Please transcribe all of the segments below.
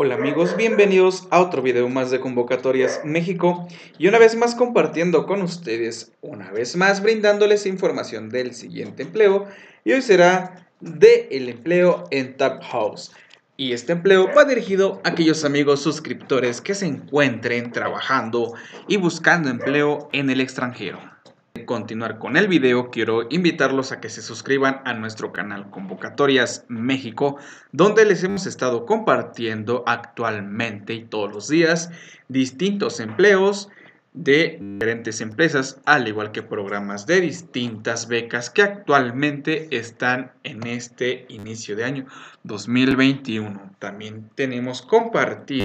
Hola amigos, bienvenidos a otro video más de Convocatorias México y una vez más compartiendo con ustedes, una vez más brindándoles información del siguiente empleo y hoy será de el empleo en Tap House. Y este empleo va dirigido a aquellos amigos suscriptores que se encuentren trabajando y buscando empleo en el extranjero continuar con el video, quiero invitarlos a que se suscriban a nuestro canal Convocatorias México, donde les hemos estado compartiendo actualmente y todos los días distintos empleos de diferentes empresas, al igual que programas de distintas becas que actualmente están en este inicio de año 2021. También tenemos compartido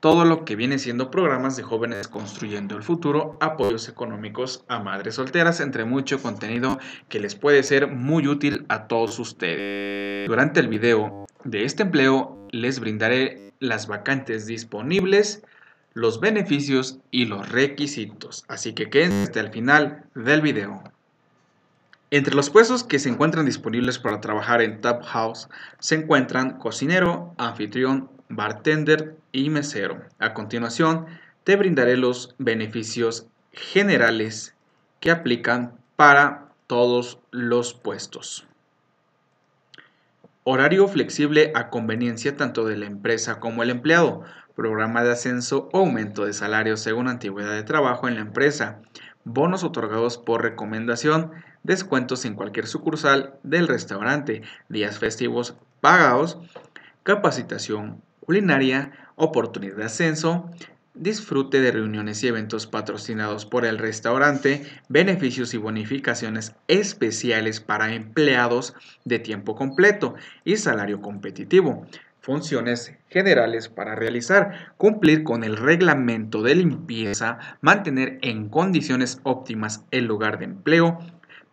todo lo que viene siendo programas de jóvenes construyendo el futuro, apoyos económicos a madres solteras, entre mucho contenido que les puede ser muy útil a todos ustedes. Durante el video de este empleo les brindaré las vacantes disponibles, los beneficios y los requisitos, así que quédense hasta el final del video. Entre los puestos que se encuentran disponibles para trabajar en TAP House se encuentran cocinero, anfitrión, bartender y mesero. A continuación, te brindaré los beneficios generales que aplican para todos los puestos. Horario flexible a conveniencia tanto de la empresa como el empleado. Programa de ascenso o aumento de salario según antigüedad de trabajo en la empresa. Bonos otorgados por recomendación. Descuentos en cualquier sucursal del restaurante. Días festivos pagados. Capacitación culinaria, oportunidad de ascenso, disfrute de reuniones y eventos patrocinados por el restaurante, beneficios y bonificaciones especiales para empleados de tiempo completo y salario competitivo, funciones generales para realizar, cumplir con el reglamento de limpieza, mantener en condiciones óptimas el lugar de empleo,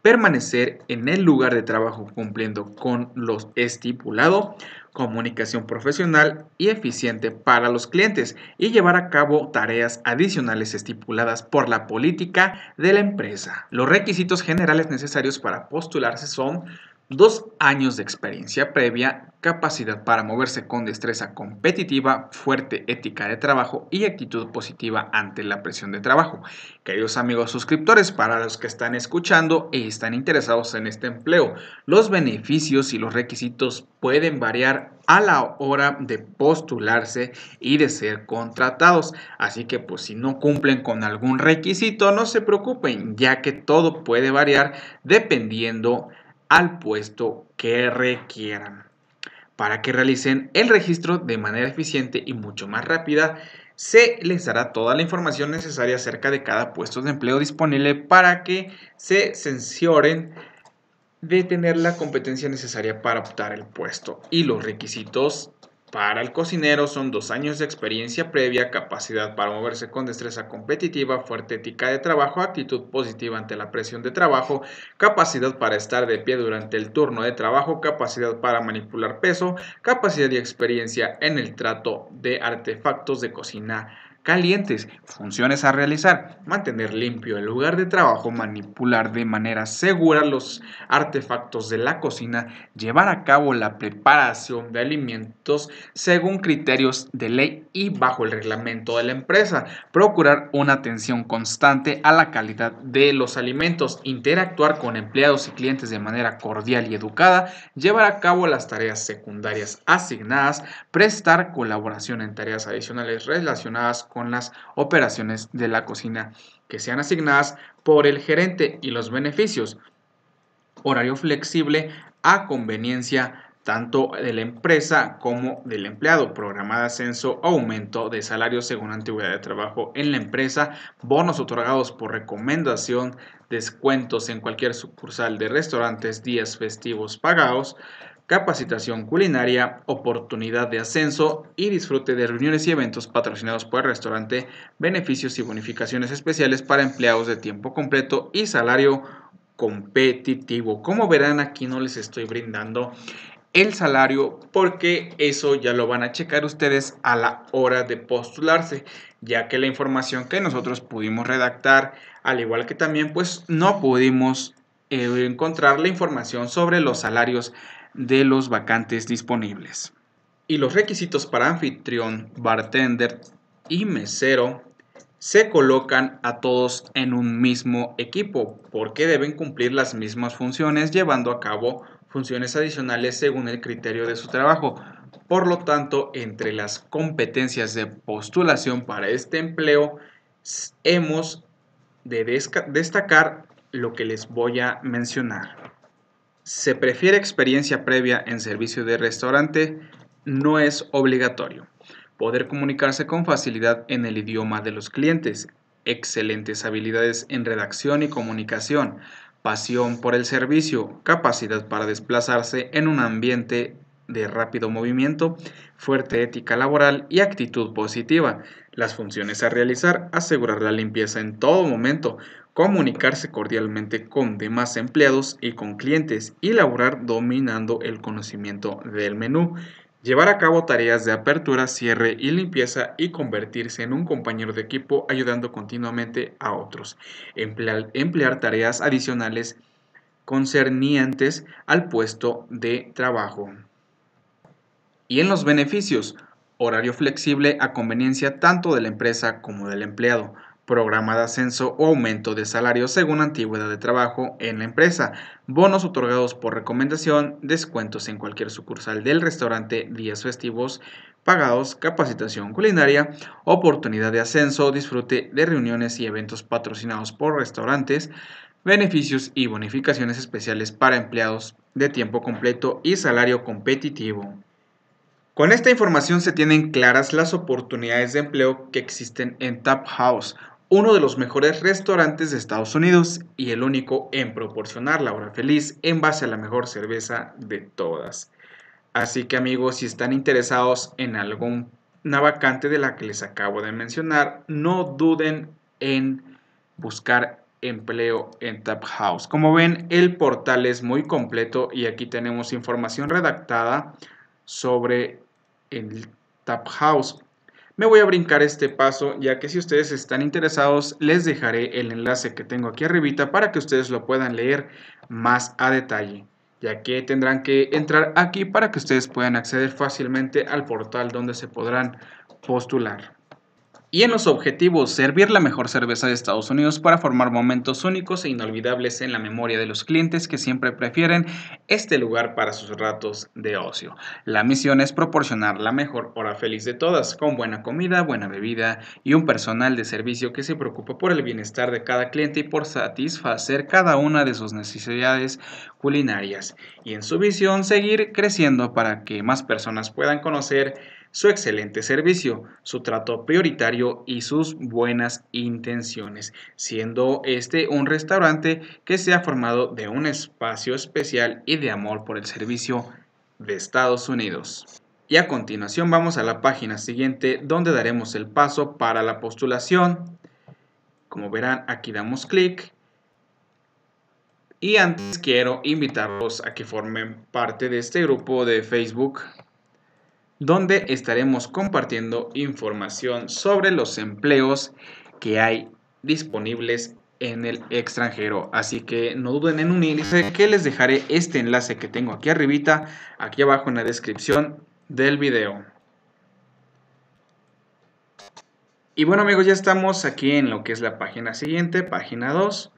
permanecer en el lugar de trabajo cumpliendo con lo estipulado, comunicación profesional y eficiente para los clientes y llevar a cabo tareas adicionales estipuladas por la política de la empresa. Los requisitos generales necesarios para postularse son dos años de experiencia previa, capacidad para moverse con destreza competitiva, fuerte ética de trabajo y actitud positiva ante la presión de trabajo. Queridos amigos suscriptores, para los que están escuchando y están interesados en este empleo, los beneficios y los requisitos pueden variar a la hora de postularse y de ser contratados. Así que pues si no cumplen con algún requisito, no se preocupen, ya que todo puede variar dependiendo al puesto que requieran para que realicen el registro de manera eficiente y mucho más rápida. Se les dará toda la información necesaria acerca de cada puesto de empleo disponible para que se censuren de tener la competencia necesaria para optar el puesto y los requisitos para el cocinero son dos años de experiencia previa, capacidad para moverse con destreza competitiva, fuerte ética de trabajo, actitud positiva ante la presión de trabajo, capacidad para estar de pie durante el turno de trabajo, capacidad para manipular peso, capacidad y experiencia en el trato de artefactos de cocina calientes, funciones a realizar, mantener limpio el lugar de trabajo, manipular de manera segura los artefactos de la cocina, llevar a cabo la preparación de alimentos según criterios de ley y bajo el reglamento de la empresa, procurar una atención constante a la calidad de los alimentos, interactuar con empleados y clientes de manera cordial y educada, llevar a cabo las tareas secundarias asignadas, prestar colaboración en tareas adicionales relacionadas con con las operaciones de la cocina que sean asignadas por el gerente y los beneficios. Horario flexible a conveniencia tanto de la empresa como del empleado, programa de ascenso, aumento de salario según antigüedad de trabajo en la empresa, bonos otorgados por recomendación, descuentos en cualquier sucursal de restaurantes, días festivos pagados, capacitación culinaria, oportunidad de ascenso y disfrute de reuniones y eventos patrocinados por el restaurante, beneficios y bonificaciones especiales para empleados de tiempo completo y salario competitivo. Como verán, aquí no les estoy brindando el salario porque eso ya lo van a checar ustedes a la hora de postularse, ya que la información que nosotros pudimos redactar, al igual que también pues no pudimos eh, encontrar la información sobre los salarios de los vacantes disponibles. Y los requisitos para anfitrión, bartender y mesero se colocan a todos en un mismo equipo porque deben cumplir las mismas funciones llevando a cabo funciones adicionales según el criterio de su trabajo. Por lo tanto, entre las competencias de postulación para este empleo, hemos de destacar lo que les voy a mencionar. Se prefiere experiencia previa en servicio de restaurante, no es obligatorio. Poder comunicarse con facilidad en el idioma de los clientes, excelentes habilidades en redacción y comunicación, pasión por el servicio, capacidad para desplazarse en un ambiente de rápido movimiento, fuerte ética laboral y actitud positiva. Las funciones a realizar, asegurar la limpieza en todo momento, comunicarse cordialmente con demás empleados y con clientes y laborar dominando el conocimiento del menú, llevar a cabo tareas de apertura, cierre y limpieza y convertirse en un compañero de equipo ayudando continuamente a otros, emplear, emplear tareas adicionales concernientes al puesto de trabajo. Y en los beneficios, horario flexible a conveniencia tanto de la empresa como del empleado, programa de ascenso o aumento de salario según antigüedad de trabajo en la empresa, bonos otorgados por recomendación, descuentos en cualquier sucursal del restaurante, días festivos pagados, capacitación culinaria, oportunidad de ascenso, disfrute de reuniones y eventos patrocinados por restaurantes, beneficios y bonificaciones especiales para empleados de tiempo completo y salario competitivo. Con esta información se tienen claras las oportunidades de empleo que existen en Tap House, uno de los mejores restaurantes de Estados Unidos y el único en proporcionar la hora feliz en base a la mejor cerveza de todas. Así que amigos, si están interesados en alguna vacante de la que les acabo de mencionar, no duden en buscar empleo en Tap House. Como ven, el portal es muy completo y aquí tenemos información redactada sobre el Tap House. Me voy a brincar este paso ya que si ustedes están interesados les dejaré el enlace que tengo aquí arribita para que ustedes lo puedan leer más a detalle ya que tendrán que entrar aquí para que ustedes puedan acceder fácilmente al portal donde se podrán postular y en los objetivos servir la mejor cerveza de Estados Unidos para formar momentos únicos e inolvidables en la memoria de los clientes que siempre prefieren este lugar para sus ratos de ocio. La misión es proporcionar la mejor hora feliz de todas, con buena comida, buena bebida y un personal de servicio que se preocupa por el bienestar de cada cliente y por satisfacer cada una de sus necesidades culinarias y en su visión seguir creciendo para que más personas puedan conocer su excelente servicio, su trato prioritario y sus buenas intenciones, siendo este un restaurante que se ha formado de un espacio especial y de amor por el servicio de Estados Unidos. Y a continuación vamos a la página siguiente donde daremos el paso para la postulación. Como verán aquí damos clic. Y antes quiero invitarlos a que formen parte de este grupo de Facebook donde estaremos compartiendo información sobre los empleos que hay disponibles en el extranjero. Así que no duden en unirse, que les dejaré este enlace que tengo aquí arribita, aquí abajo en la descripción del video. Y bueno amigos, ya estamos aquí en lo que es la página siguiente, página 2.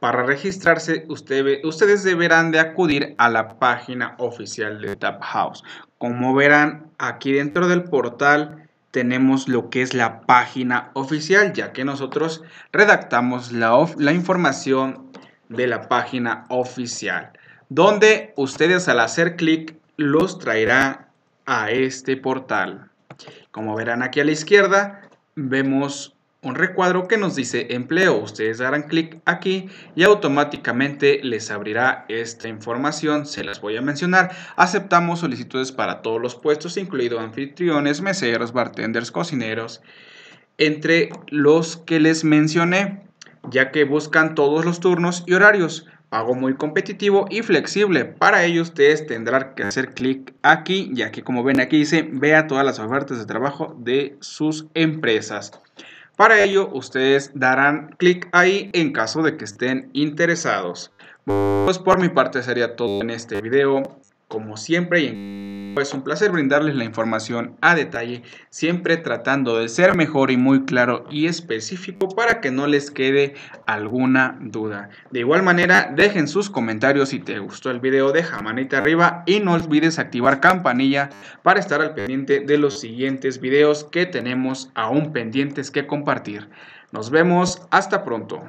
Para registrarse, ustedes deberán de acudir a la página oficial de Tap House. Como verán, aquí dentro del portal tenemos lo que es la página oficial, ya que nosotros redactamos la, la información de la página oficial, donde ustedes al hacer clic los traerá a este portal. Como verán aquí a la izquierda, vemos un recuadro que nos dice empleo. Ustedes darán clic aquí y automáticamente les abrirá esta información. Se las voy a mencionar. Aceptamos solicitudes para todos los puestos, incluido anfitriones, meseros, bartenders, cocineros, entre los que les mencioné, ya que buscan todos los turnos y horarios. Pago muy competitivo y flexible. Para ello ustedes tendrán que hacer clic aquí, ya que como ven aquí dice, vea todas las ofertas de trabajo de sus empresas. Para ello, ustedes darán clic ahí en caso de que estén interesados. Pues por mi parte sería todo en este video. Como siempre y en es pues, un placer brindarles la información a detalle, siempre tratando de ser mejor y muy claro y específico para que no les quede alguna duda. De igual manera, dejen sus comentarios si te gustó el video, deja manita arriba y no olvides activar campanilla para estar al pendiente de los siguientes videos que tenemos aún pendientes que compartir. Nos vemos, hasta pronto.